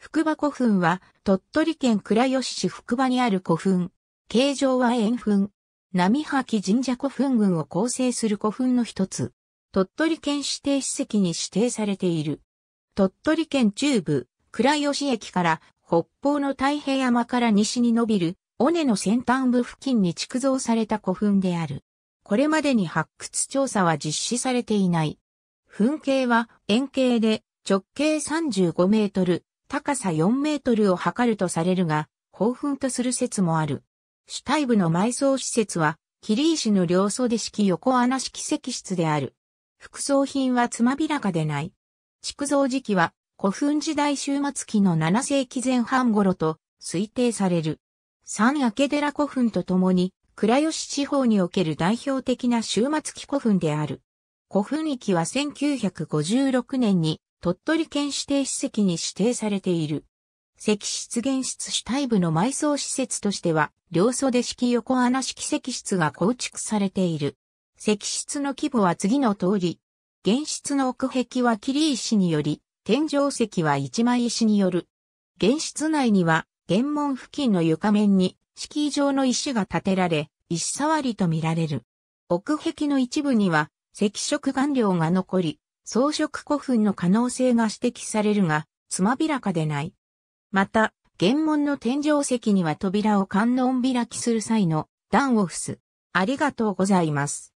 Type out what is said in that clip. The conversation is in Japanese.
福場古墳は、鳥取県倉吉市福場にある古墳。形状は円墳。波吐神社古墳群を構成する古墳の一つ。鳥取県指定史跡に指定されている。鳥取県中部、倉吉駅から北方の太平山から西に伸びる、尾根の先端部付近に築造された古墳である。これまでに発掘調査は実施されていない。墳形は円形で直径35メートル、高さ4メートルを測るとされるが、興奮とする説もある。主体部の埋葬施設は、霧石の両袖式横穴式石室である。副葬品はつまびらかでない。築造時期は古墳時代終末期の7世紀前半頃と推定される。三明寺古墳とともに、倉吉地方における代表的な終末期古墳である。古墳域は1956年に鳥取県指定史跡に指定されている。石室現室主体部の埋葬施設としては、両袖式横穴式石室が構築されている。石室の規模は次の通り。現室の奥壁は切石により、天井石は一枚石による。現室内には、原門付近の床面に、敷居状の石が建てられ、石触りと見られる。奥壁の一部には、赤色顔料が残り、装飾古墳の可能性が指摘されるが、つまびらかでない。また、玄門の天井石には扉を観音開きする際の段を伏す。ありがとうございます。